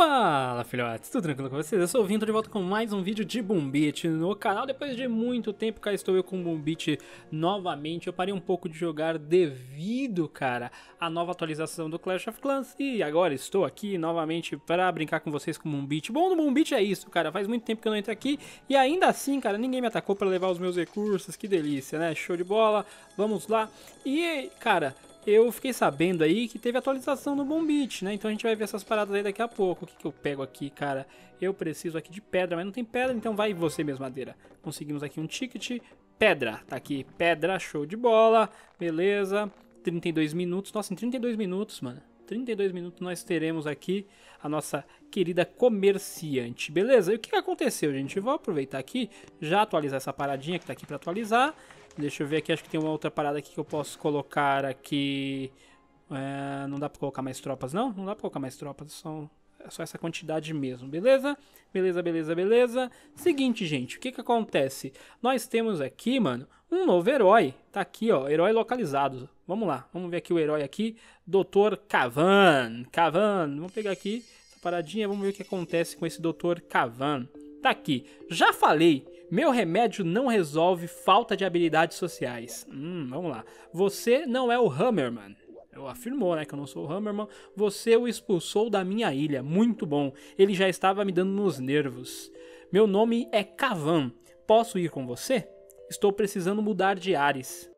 Fala filhotes, tudo tranquilo com vocês? Eu sou o Vinto de volta com mais um vídeo de Bombit no canal. Depois de muito tempo, cá estou eu com Bombit novamente. Eu parei um pouco de jogar devido, cara, à nova atualização do Clash of Clans. E agora estou aqui novamente para brincar com vocês com Bombit. Bom, no Bombit é isso, cara. Faz muito tempo que eu não entro aqui e ainda assim, cara, ninguém me atacou para levar os meus recursos. Que delícia, né? Show de bola. Vamos lá. E, cara, eu fiquei sabendo aí que teve atualização no Bombit, né? Então a gente vai ver essas paradas aí daqui a pouco. O que, que eu pego aqui, cara? Eu preciso aqui de pedra, mas não tem pedra, então vai você mesmo, madeira. Conseguimos aqui um ticket. Pedra, tá aqui. Pedra, show de bola. Beleza. 32 minutos. Nossa, em 32 minutos, mano. 32 minutos nós teremos aqui a nossa querida comerciante, beleza? E o que aconteceu, gente? Eu vou aproveitar aqui, já atualizar essa paradinha que tá aqui para atualizar. Deixa eu ver aqui, acho que tem uma outra parada aqui que eu posso colocar aqui. É, não dá pra colocar mais tropas, não? Não dá pra colocar mais tropas, são é só essa quantidade mesmo, beleza? Beleza, beleza, beleza. Seguinte, gente, o que que acontece? Nós temos aqui, mano, um novo herói. Tá aqui, ó, herói localizado. Vamos lá, vamos ver aqui o herói aqui, Dr. Cavan. Cavan, vamos pegar aqui essa paradinha, vamos ver o que acontece com esse Dr. Cavan. Tá aqui. Já falei, meu remédio não resolve falta de habilidades sociais. Hum, vamos lá. Você não é o Hammerman. Eu afirmou, né, que eu não sou o Hammerman. Você o expulsou da minha ilha. Muito bom. Ele já estava me dando nos nervos. Meu nome é Cavan. Posso ir com você? Estou precisando mudar de ares.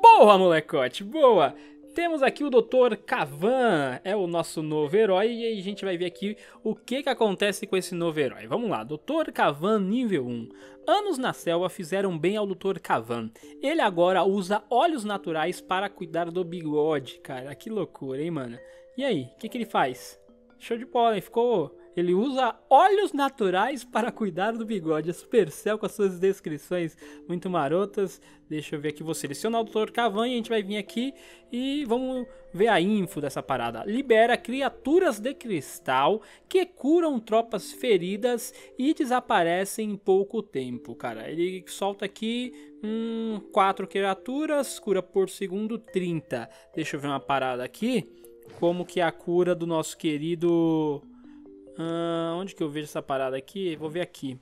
Boa, molecote, boa! Temos aqui o Dr. Cavan, é o nosso novo herói, e a gente vai ver aqui o que, que acontece com esse novo herói. Vamos lá, Dr. Cavan nível 1. Anos na selva fizeram bem ao Dr. Cavan. Ele agora usa óleos naturais para cuidar do bigode, cara. Que loucura, hein, mano? E aí, o que, que ele faz? Show de bola, hein? Ficou ele usa olhos naturais para cuidar do bigode. É super Supercell com as suas descrições muito marotas. Deixa eu ver aqui, vou selecionar o Dr. Cavanha, a gente vai vir aqui e vamos ver a info dessa parada. Libera criaturas de cristal que curam tropas feridas e desaparecem em pouco tempo, cara. Ele solta aqui hum, quatro criaturas, cura por segundo 30. Deixa eu ver uma parada aqui, como que é a cura do nosso querido ah, onde que eu vejo essa parada aqui? Vou ver aqui.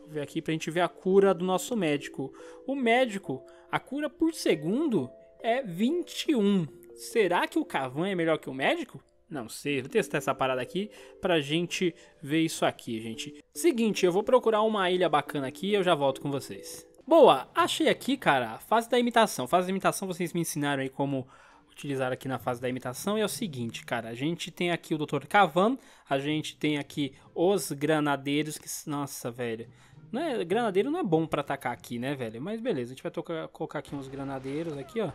Vou ver aqui pra gente ver a cura do nosso médico. O médico, a cura por segundo é 21. Será que o Cavan é melhor que o médico? Não sei, vou testar essa parada aqui pra gente ver isso aqui, gente. Seguinte, eu vou procurar uma ilha bacana aqui e eu já volto com vocês. Boa, achei aqui, cara, fase da imitação. fase da imitação vocês me ensinaram aí como utilizar aqui na fase da imitação é o seguinte, cara. A gente tem aqui o Dr. Cavan, a gente tem aqui os granadeiros que. Nossa, velho. Não é, granadeiro não é bom para atacar aqui, né, velho? Mas beleza, a gente vai tocar, colocar aqui uns granadeiros aqui, ó.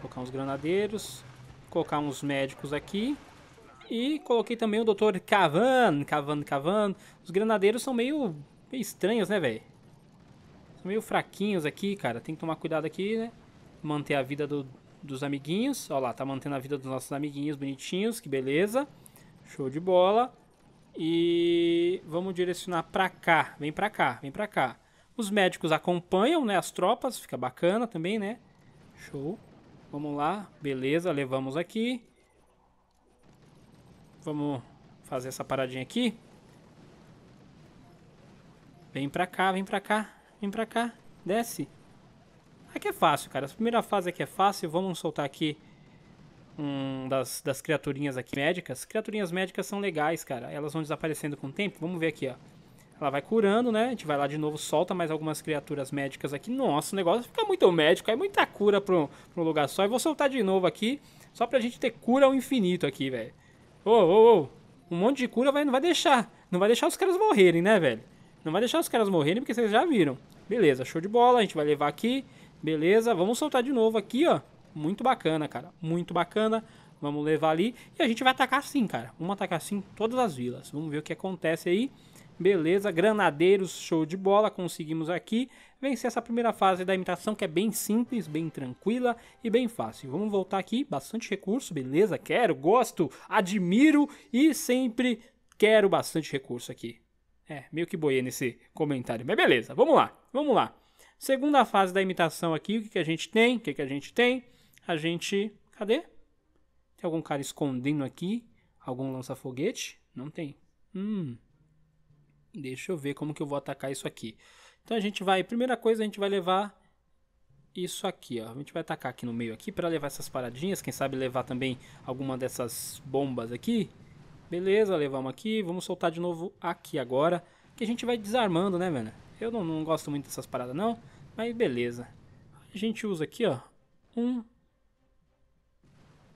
Colocar uns granadeiros, colocar uns médicos aqui. E coloquei também o Dr. Cavan, Cavan, Cavan. Os granadeiros são meio, meio estranhos, né, velho? São meio fraquinhos aqui, cara. Tem que tomar cuidado aqui, né? Manter a vida do, dos amiguinhos. Olha lá, tá mantendo a vida dos nossos amiguinhos bonitinhos, que beleza. Show de bola. E vamos direcionar pra cá, vem pra cá, vem pra cá. Os médicos acompanham, né, as tropas, fica bacana também, né? Show. Vamos lá, beleza, levamos aqui. Vamos fazer essa paradinha aqui. Vem pra cá, vem pra cá, vem pra cá. Desce. Aqui é fácil, cara. A primeira fase aqui é fácil. Vamos soltar aqui um das, das criaturinhas aqui médicas. Criaturinhas médicas são legais, cara. Elas vão desaparecendo com o tempo. Vamos ver aqui, ó. Ela vai curando, né? A gente vai lá de novo, solta mais algumas criaturas médicas aqui. Nossa, o negócio fica muito médico. É muita cura pra um, pra um lugar só. E vou soltar de novo aqui, só pra gente ter cura ao infinito aqui, velho. Ô, ô, ô. Um monte de cura vai, não vai deixar. Não vai deixar os caras morrerem, né, velho? Não vai deixar os caras morrerem, porque vocês já viram. Beleza, show de bola. A gente vai levar aqui. Beleza? Vamos soltar de novo aqui, ó. Muito bacana, cara. Muito bacana. Vamos levar ali. E a gente vai atacar assim, cara. Vamos atacar assim todas as vilas. Vamos ver o que acontece aí. Beleza, granadeiros, show de bola, conseguimos aqui vencer essa primeira fase da imitação que é bem simples, bem tranquila e bem fácil. Vamos voltar aqui, bastante recurso, beleza? Quero, gosto, admiro e sempre quero bastante recurso aqui. É, meio que boiei nesse comentário, mas beleza, vamos lá, vamos lá. Segunda fase da imitação aqui, o que, que a gente tem? O que, que a gente tem? A gente. Cadê? Tem algum cara escondendo aqui? Algum lança-foguete? Não tem. Hum. Deixa eu ver como que eu vou atacar isso aqui. Então a gente vai. Primeira coisa, a gente vai levar isso aqui, ó. A gente vai atacar aqui no meio aqui para levar essas paradinhas. Quem sabe levar também alguma dessas bombas aqui. Beleza, levamos aqui. Vamos soltar de novo aqui agora. Que a gente vai desarmando, né, velho? Eu não, não gosto muito dessas paradas não, mas beleza. A gente usa aqui, ó, um,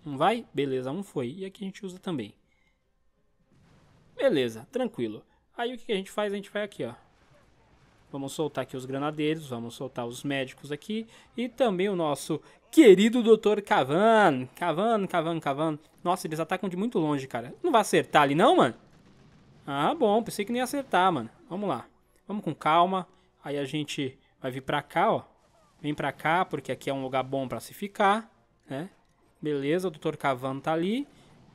um vai, beleza, um foi. E aqui a gente usa também. Beleza, tranquilo. Aí o que a gente faz? A gente vai aqui, ó. Vamos soltar aqui os granadeiros, vamos soltar os médicos aqui. E também o nosso querido Dr. Cavan. Cavan, Cavan, Cavan. Nossa, eles atacam de muito longe, cara. Não vai acertar ali não, mano? Ah, bom. Pensei que nem ia acertar, mano. Vamos lá. Vamos com calma. Aí a gente vai vir pra cá, ó. Vem pra cá, porque aqui é um lugar bom pra se ficar, né? Beleza, o Dr. Cavano tá ali.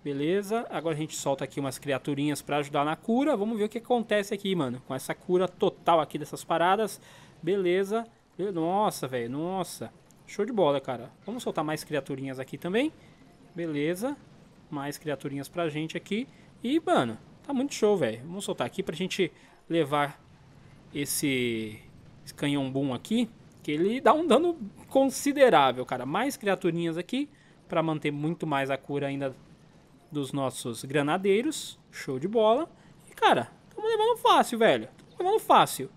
Beleza, agora a gente solta aqui umas criaturinhas pra ajudar na cura. Vamos ver o que acontece aqui, mano. Com essa cura total aqui dessas paradas. Beleza. Nossa, velho, nossa. Show de bola, cara. Vamos soltar mais criaturinhas aqui também. Beleza. Mais criaturinhas pra gente aqui. E, mano, tá muito show, velho. Vamos soltar aqui pra gente levar esse, esse canhão boom aqui, que ele dá um dano considerável, cara. Mais criaturinhas aqui para manter muito mais a cura ainda dos nossos granadeiros. Show de bola. E, cara, tamo levando fácil, velho. Tamo levando fácil.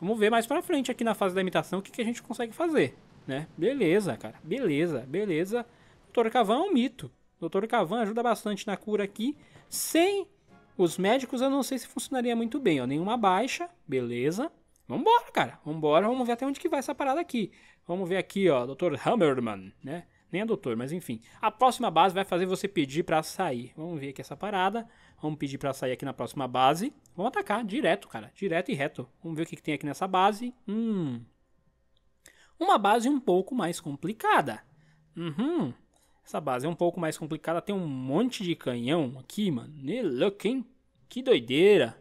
Vamos ver mais pra frente aqui na fase da imitação o que, que a gente consegue fazer, né? Beleza, cara. Beleza, beleza. Doutor Cavan é um mito. Doutor Cavan ajuda bastante na cura aqui, sem os médicos eu não sei se funcionaria muito bem, ó. Nenhuma baixa, beleza. Vambora, cara. Vambora, vamos ver até onde que vai essa parada aqui. Vamos ver aqui, ó, Dr. Hammerman, né? Nem é doutor, mas enfim. A próxima base vai fazer você pedir para sair. Vamos ver aqui essa parada. Vamos pedir para sair aqui na próxima base. Vamos atacar direto, cara. Direto e reto. Vamos ver o que, que tem aqui nessa base. Hum. Uma base um pouco mais complicada. Uhum. Essa base é um pouco mais complicada, tem um monte de canhão aqui, mano. Look, hein? Que doideira.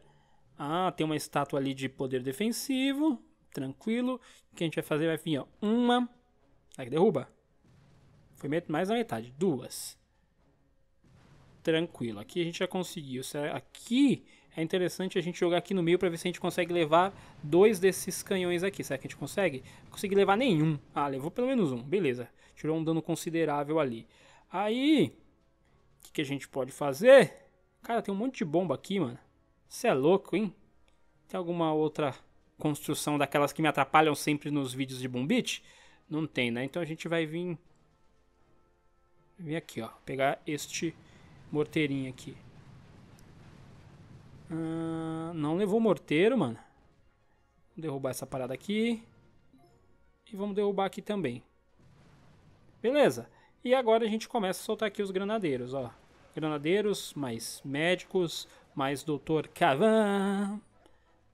Ah, tem uma estátua ali de poder defensivo. Tranquilo. O que a gente vai fazer vai vir, ó. Uma. Aí derruba. Foi mais da metade. Duas. Tranquilo. Aqui a gente já conseguiu. Aqui é interessante a gente jogar aqui no meio para ver se a gente consegue levar dois desses canhões aqui. Será que a gente consegue? Consegui levar nenhum. Ah, levou pelo menos um. Beleza. Tirou um dano considerável ali. Aí, o que, que a gente pode fazer? Cara, tem um monte de bomba aqui, mano. Você é louco, hein? Tem alguma outra construção daquelas que me atrapalham sempre nos vídeos de bombite? Não tem, né? Então a gente vai vir... Vim aqui, ó. Pegar este morteirinho aqui. Ah, não levou morteiro, mano. Vou derrubar essa parada aqui. E vamos derrubar aqui também. Beleza. E agora a gente começa a soltar aqui os granadeiros, ó. Granadeiros, mais médicos, mais doutor Cavan.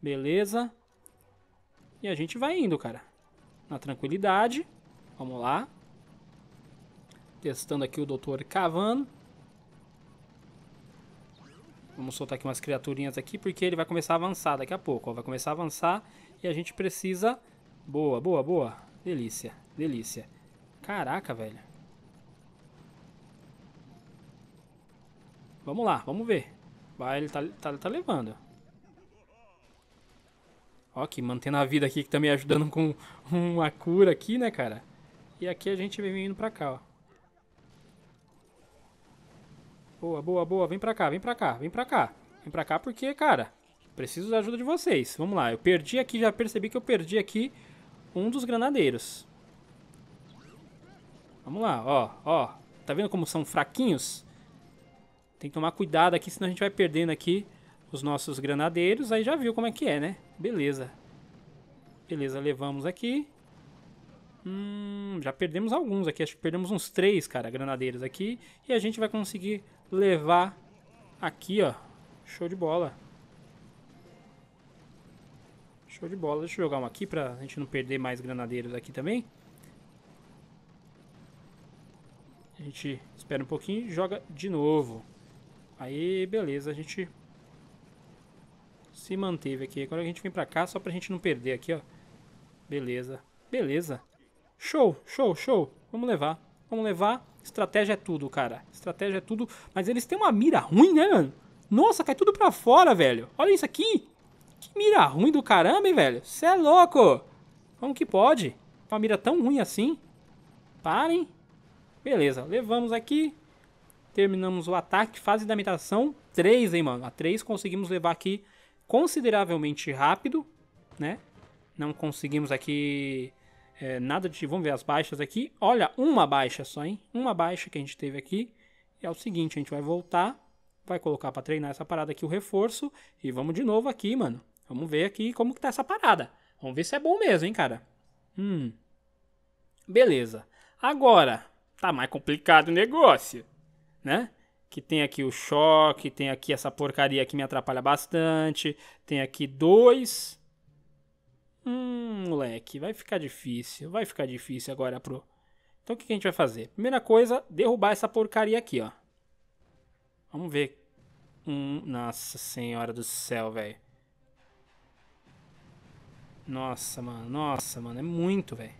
Beleza. E a gente vai indo, cara. Na tranquilidade. Vamos lá. Testando aqui o doutor Cavan. Vamos soltar aqui umas criaturinhas aqui, porque ele vai começar a avançar daqui a pouco. Ó. Vai começar a avançar e a gente precisa... Boa, boa, boa. Delícia, delícia. Caraca, velho. Vamos lá, vamos ver. Vai, ele tá, tá, tá levando. Ó, aqui, mantendo a vida aqui, que tá me ajudando com uma cura aqui, né, cara? E aqui a gente vem vindo pra cá, ó. Boa, boa, boa. Vem pra cá, vem pra cá, vem pra cá. Vem pra cá porque, cara, preciso da ajuda de vocês. Vamos lá, eu perdi aqui, já percebi que eu perdi aqui um dos granadeiros. Vamos lá, ó, ó. Tá vendo como são fraquinhos? Tem que tomar cuidado aqui, senão a gente vai perdendo aqui os nossos granadeiros. Aí já viu como é que é, né? Beleza. Beleza, levamos aqui. Hum, já perdemos alguns aqui. Acho que perdemos uns três, cara, granadeiros aqui. E a gente vai conseguir levar aqui, ó. Show de bola. Show de bola. Deixa eu jogar um aqui pra gente não perder mais granadeiros aqui também. gente espera um pouquinho e joga de novo. Aí, beleza, a gente se manteve aqui. Agora a gente vem pra cá só pra gente não perder aqui, ó. Beleza, beleza. Show, show, show. Vamos levar, vamos levar. Estratégia é tudo, cara. Estratégia é tudo. Mas eles têm uma mira ruim, né, mano? Nossa, cai tudo pra fora, velho. Olha isso aqui. Que mira ruim do caramba, hein, velho. Cê é louco. Como que pode? Uma mira tão ruim assim. Parem. Beleza, levamos aqui. Terminamos o ataque, fase da mitação 3, hein, mano? A 3 conseguimos levar aqui consideravelmente rápido, né? Não conseguimos aqui é, nada de... Vamos ver as baixas aqui. Olha, uma baixa só, hein? Uma baixa que a gente teve aqui. E é o seguinte, a gente vai voltar, vai colocar para treinar essa parada aqui, o reforço. E vamos de novo aqui, mano. Vamos ver aqui como que tá essa parada. Vamos ver se é bom mesmo, hein, cara? Hum. Beleza. Agora, tá mais complicado o negócio, né? Que tem aqui o choque, tem aqui essa porcaria que me atrapalha bastante, tem aqui dois. Hum, moleque, vai ficar difícil, vai ficar difícil agora pro. Então o que a gente vai fazer? Primeira coisa, derrubar essa porcaria aqui, ó. Vamos ver. Hum, nossa senhora do céu, velho. Nossa, mano, nossa, mano, é muito, velho.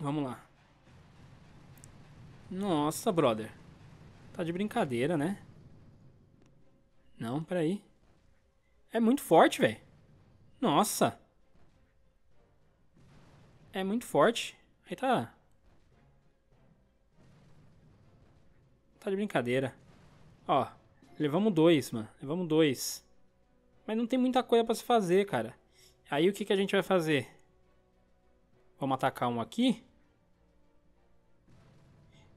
Vamos lá. Nossa, brother. Tá de brincadeira, né? Não, peraí. É muito forte, velho. Nossa. É muito forte. Aí tá... Tá de brincadeira. Ó, levamos dois, mano. Levamos dois. Mas não tem muita coisa pra se fazer, cara. Aí o que, que a gente vai fazer? Vamos atacar um aqui.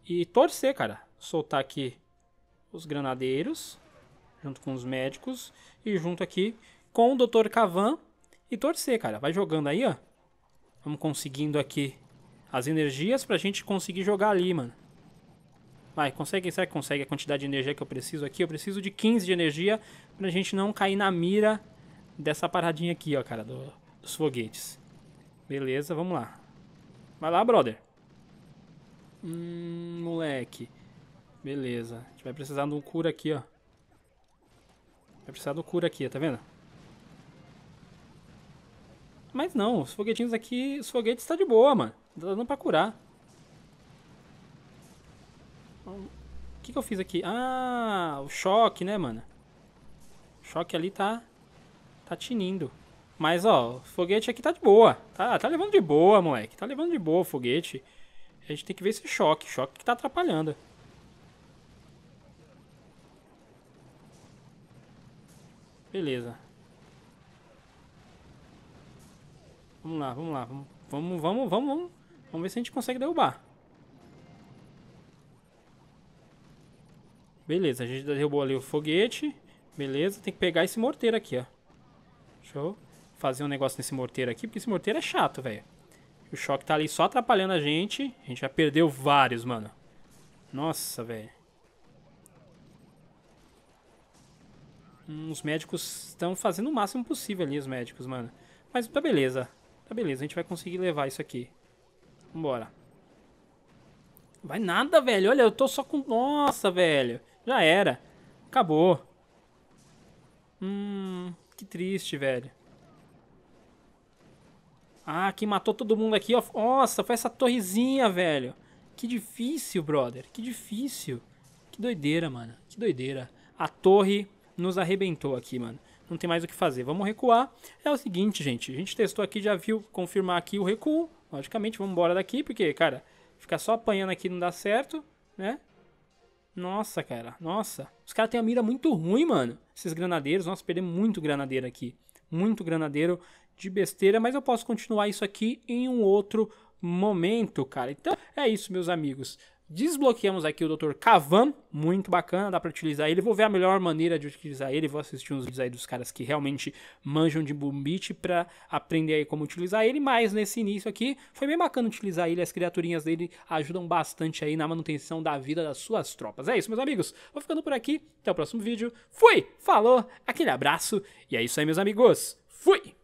E torcer, cara. Soltar aqui os granadeiros, junto com os médicos, e junto aqui com o Dr. Cavan. E torcer, cara. Vai jogando aí, ó. Vamos conseguindo aqui as energias pra gente conseguir jogar ali, mano. Vai, consegue? Será que consegue a quantidade de energia que eu preciso aqui? Eu preciso de 15 de energia pra gente não cair na mira dessa paradinha aqui, ó, cara, do, dos foguetes. Beleza, vamos lá. Vai lá, brother. Hum, moleque. Beleza. A gente vai precisar de um cura aqui, ó. Vai precisar do cura aqui, tá vendo? Mas não, os foguetinhos aqui... Os foguetes tá de boa, mano. Tá dando pra curar. O que que eu fiz aqui? Ah, o choque, né, mano? O choque ali tá... Tá tinindo. Mas, ó, o foguete aqui tá de boa. Tá, tá levando de boa, moleque. Tá levando de boa o foguete. A gente tem que ver esse choque, choque que tá atrapalhando. Beleza. Vamos lá, vamos lá. Vamos, vamos, vamos, vamos. Vamos ver se a gente consegue derrubar. Beleza, a gente derrubou ali o foguete. Beleza, tem que pegar esse morteiro aqui, ó. Deixa eu fazer um negócio nesse morteiro aqui, porque esse morteiro é chato, velho. O choque tá ali só atrapalhando a gente. A gente já perdeu vários, mano. Nossa, velho. os médicos estão fazendo o máximo possível ali, os médicos, mano. Mas tá beleza. Tá beleza, a gente vai conseguir levar isso aqui. Vambora. Vai nada, velho. Olha, eu tô só com... Nossa, velho. Já era. Acabou. Hum, que triste, velho. Ah, que matou todo mundo aqui, ó. Nossa, foi essa torrezinha, velho. Que difícil, brother. Que difícil. Que doideira, mano. Que doideira. A torre nos arrebentou aqui, mano. Não tem mais o que fazer. Vamos recuar. É o seguinte, gente. A gente testou aqui, já viu confirmar aqui o recuo. Logicamente, vamos embora daqui, porque, cara, ficar só apanhando aqui não dá certo, né? Nossa, cara. Nossa. Os caras têm a mira muito ruim, mano. Esses granadeiros. Nossa, perdemos muito granadeiro aqui. Muito granadeiro de besteira, mas eu posso continuar isso aqui em um outro momento, cara. Então é isso, meus amigos. Desbloqueamos aqui o Dr. Kavan, muito bacana, dá para utilizar ele. Vou ver a melhor maneira de utilizar ele, vou assistir uns vídeos aí dos caras que realmente manjam de bombite para aprender aí como utilizar ele, mas nesse início aqui foi bem bacana utilizar ele, as criaturinhas dele ajudam bastante aí na manutenção da vida das suas tropas. É isso, meus amigos. Vou ficando por aqui, até o próximo vídeo. Fui, falou, aquele abraço e é isso aí, meus amigos. Fui.